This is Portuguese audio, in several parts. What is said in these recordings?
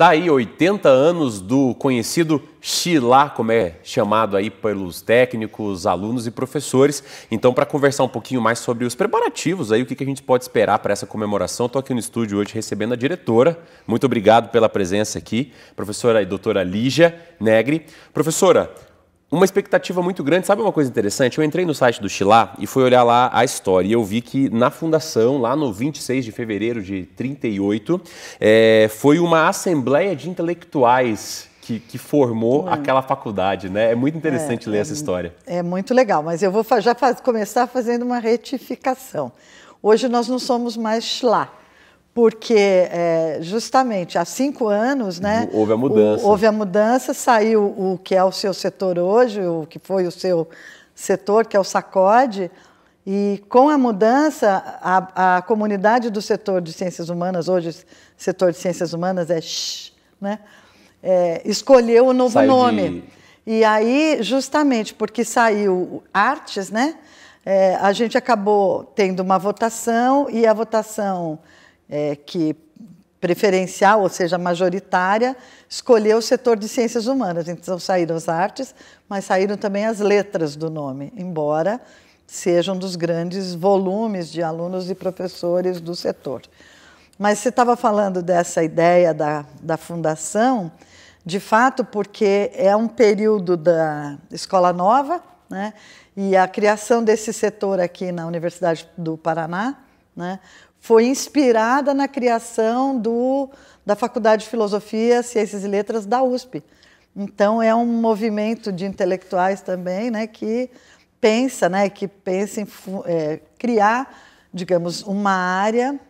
Tá aí 80 anos do conhecido Xilá, como é chamado aí pelos técnicos, alunos e professores. Então, para conversar um pouquinho mais sobre os preparativos aí, o que, que a gente pode esperar para essa comemoração, estou aqui no estúdio hoje recebendo a diretora. Muito obrigado pela presença aqui, professora e doutora Lígia Negre. Professora, uma expectativa muito grande. Sabe uma coisa interessante? Eu entrei no site do Chilá e fui olhar lá a história. E eu vi que na fundação, lá no 26 de fevereiro de 38, é, foi uma assembleia de intelectuais que, que, formou aquela faculdade, né? É muito interessante é, ler é, essa história. É muito legal, mas eu vou já faz, começar fazendo uma retificação. Hoje nós não somos mais lá, porque é, justamente há cinco anos, né? Houve a mudança. houve a mudança, saiu o que é o seu setor hoje, o que foi o seu setor, que é o sacode, e com a mudança, a, a comunidade do setor de ciências humanas, hoje setor de ciências humanas é X, né? É, escolheu o novo Sai nome. De... E aí, justamente porque saiu artes, né? É, a gente acabou tendo uma votação e a votação é, que preferencial, ou seja, majoritária, escolheu o setor de ciências humanas. Então saíram as artes, mas saíram também as letras do nome, embora sejam um dos grandes volumes de alunos e professores do setor. Mas você estava falando dessa ideia da, da fundação, de fato, porque é um período da escola nova, né? e a criação desse setor aqui na Universidade do Paraná, né? foi inspirada na criação do, da Faculdade de Filosofia, Ciências e Letras da USP. Então é um movimento de intelectuais também, né, que pensa, né, que pensa em é, criar, digamos, uma área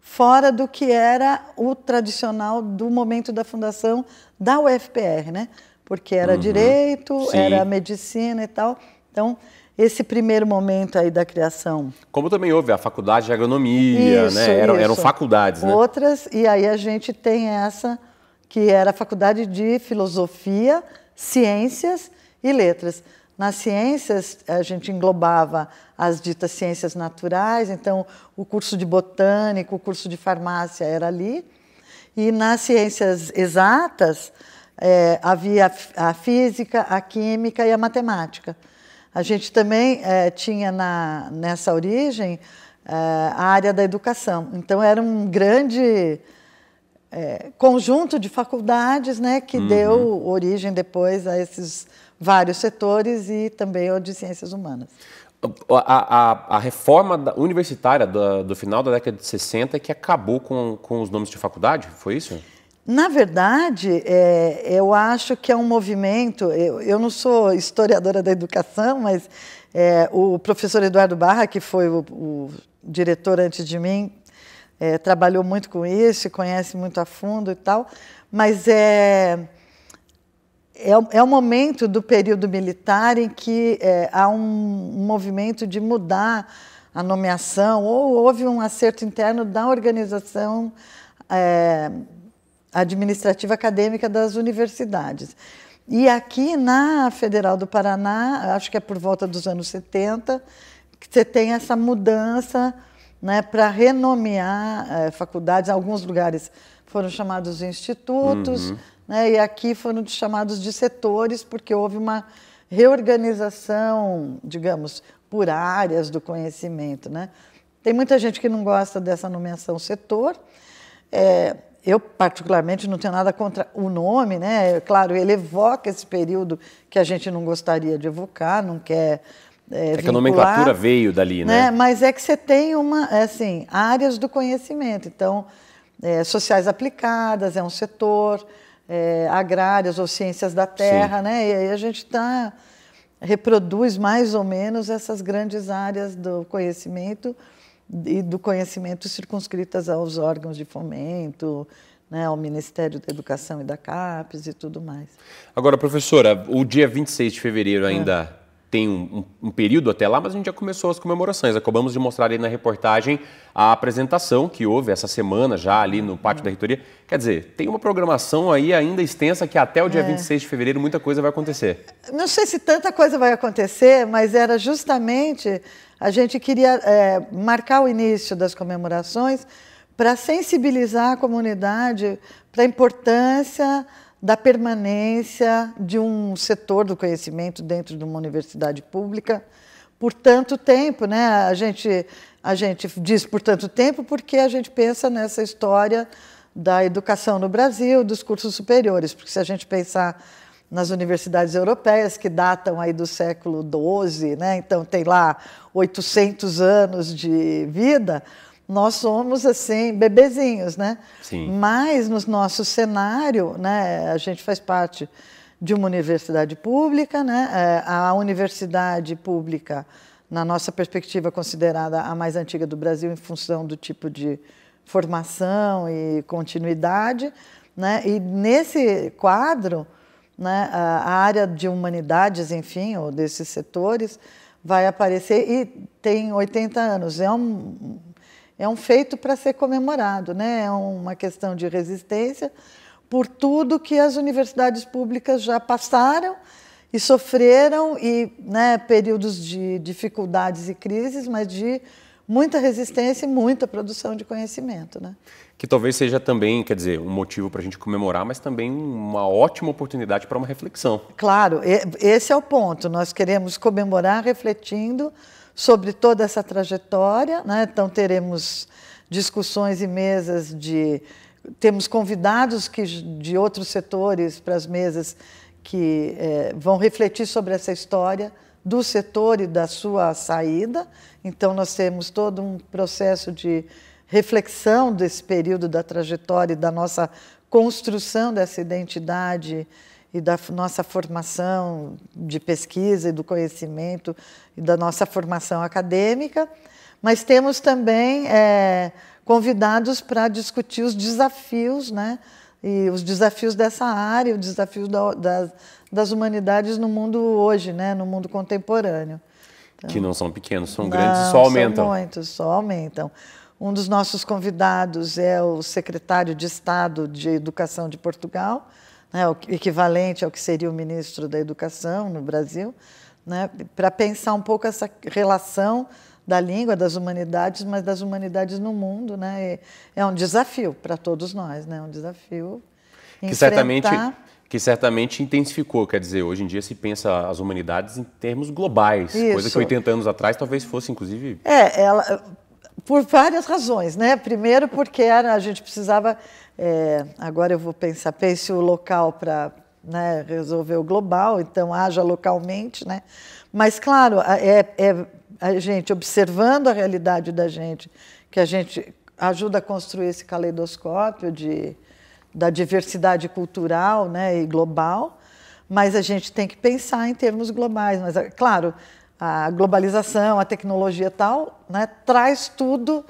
fora do que era o tradicional do momento da fundação da UFPR, né? Porque era uhum. direito, Sim. era medicina e tal. Então, esse primeiro momento aí da criação. Como também houve a faculdade de agronomia, né? isso, né? Eram, isso. eram faculdades, né? Outras, e aí a gente tem essa que era a faculdade de filosofia, ciências e letras. Nas ciências, a gente englobava as ditas ciências naturais, então o curso de botânico, o curso de farmácia era ali. E nas ciências exatas, é, havia a física, a química e a matemática. A gente também é, tinha na, nessa origem é, a área da educação. Então, era um grande é, conjunto de faculdades né, que uhum. deu origem depois a esses vários setores e também ao de ciências humanas. A, a, a, reforma universitária do, do, final da década de 60 que acabou com, com os nomes de faculdade, foi isso? Na verdade, é, eu acho que é um movimento. Eu, eu não sou historiadora da educação, mas é, o professor Eduardo Barra, que foi o, o diretor antes de mim, é, trabalhou muito com isso, conhece muito a fundo e tal. Mas é é, é momento do período militar em que é, há um movimento de mudar a nomeação ou houve um acerto interno da organização é, administrativa acadêmica das universidades. E aqui na Federal do Paraná, acho que é por volta dos anos 70, que você tem essa mudança né, para renomear é, faculdades. alguns lugares foram chamados de institutos, uhum. né, e aqui foram chamados de setores, porque houve uma reorganização, digamos, por áreas do conhecimento. Né? Tem muita gente que não gosta dessa nomeação setor. É, eu particularmente não tenho nada contra o nome, né? Claro, ele evoca esse período que a gente não gostaria de evocar, não quer é, é que a nomenclatura veio dali, né? né? Mas é que você tem uma, é assim, áreas do conhecimento. Então, é, sociais aplicadas é um setor, é, agrárias ou ciências da terra, Sim. né? E aí a gente tá reproduz mais ou menos essas grandes áreas do conhecimento e do conhecimento circunscritas aos órgãos de fomento, né, ao Ministério da Educação e da CAPES e tudo mais. Agora, professora, o dia 26 de fevereiro ainda é tem um, um, um, período até lá, mas a gente já começou as comemorações. Acabamos de mostrar aí na reportagem a apresentação que houve essa semana já ali no Pátio da Reitoria. Quer dizer, tem uma programação aí ainda extensa que até o dia é. 26 de fevereiro muita coisa vai acontecer. Não sei se tanta coisa vai acontecer, mas era justamente a gente queria é, marcar o início das comemorações para sensibilizar a comunidade para a importância da permanência de um setor do conhecimento dentro de uma universidade pública por tanto tempo, né? A gente a gente diz por tanto tempo porque a gente pensa nessa história da educação no Brasil, dos cursos superiores, porque se a gente pensar nas universidades europeias que datam aí do século XII, né? Então tem lá 800 anos de vida nós somos assim bebezinhos, né? Sim. Mas no nosso cenário, né, a gente faz parte de uma universidade pública, né? É, a universidade pública, na nossa perspectiva, considerada a mais antiga do Brasil em função do tipo de formação e continuidade, né? E nesse quadro, né, a área de humanidades, enfim, ou desses setores, vai aparecer e tem 80 anos. É um, é um feito para ser comemorado, né? é uma questão de resistência por tudo que as universidades públicas já passaram e sofreram, e né, períodos de dificuldades e crises, mas de muita resistência e muita produção de conhecimento. Né? Que talvez seja também, quer dizer, um motivo para a gente comemorar, mas também uma ótima oportunidade para uma reflexão. Claro, esse é o ponto. Nós queremos comemorar refletindo sobre toda essa trajetória. Né? Então, teremos discussões e mesas de. Temos convidados que, de outros setores para as mesas que é, vão refletir sobre essa história do setor e da sua saída. Então, nós temos todo um processo de reflexão desse período da trajetória e da nossa construção dessa identidade e da nossa formação de pesquisa e do conhecimento e da nossa formação acadêmica, mas temos também é, convidados para discutir os desafios né, e os desafios dessa área, o desafio da, das, das humanidades no mundo hoje, né, no mundo contemporâneo. Então, que não são pequenos, são não, grandes e só aumentam. São muitos, só aumentam. Um dos nossos convidados é o secretário de Estado de Educação de Portugal, né, o equivalente ao que seria o ministro da Educação no Brasil, né, para pensar um pouco essa relação da língua, das humanidades, mas das humanidades no mundo, né? É um desafio para todos nós, né? Um desafio que certamente que certamente intensificou, quer dizer, hoje em dia se pensa as humanidades em termos globais, Isso. coisa que 80 anos atrás talvez fosse inclusive. É, ela por várias razões, né? Primeiro porque era, a gente precisava, é, agora eu vou pensar, pense o local para né, resolver o global, então haja localmente, né? Mas claro, é, é a gente observando a realidade da gente, que a gente ajuda a construir esse caleidoscópio de, da diversidade cultural né, e global, mas a gente tem que pensar em termos globais. Mas, é claro, a globalização, a tecnologia tal, né, traz tudo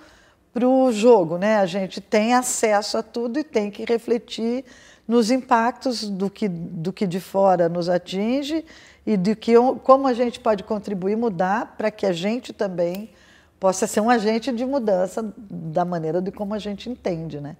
para o jogo, né? A gente tem acesso a tudo e tem que refletir nos impactos do que, do que de fora nos atinge e de que, como a gente pode contribuir, mudar para que a gente também possa ser um agente de mudança da maneira de como a gente entende, né?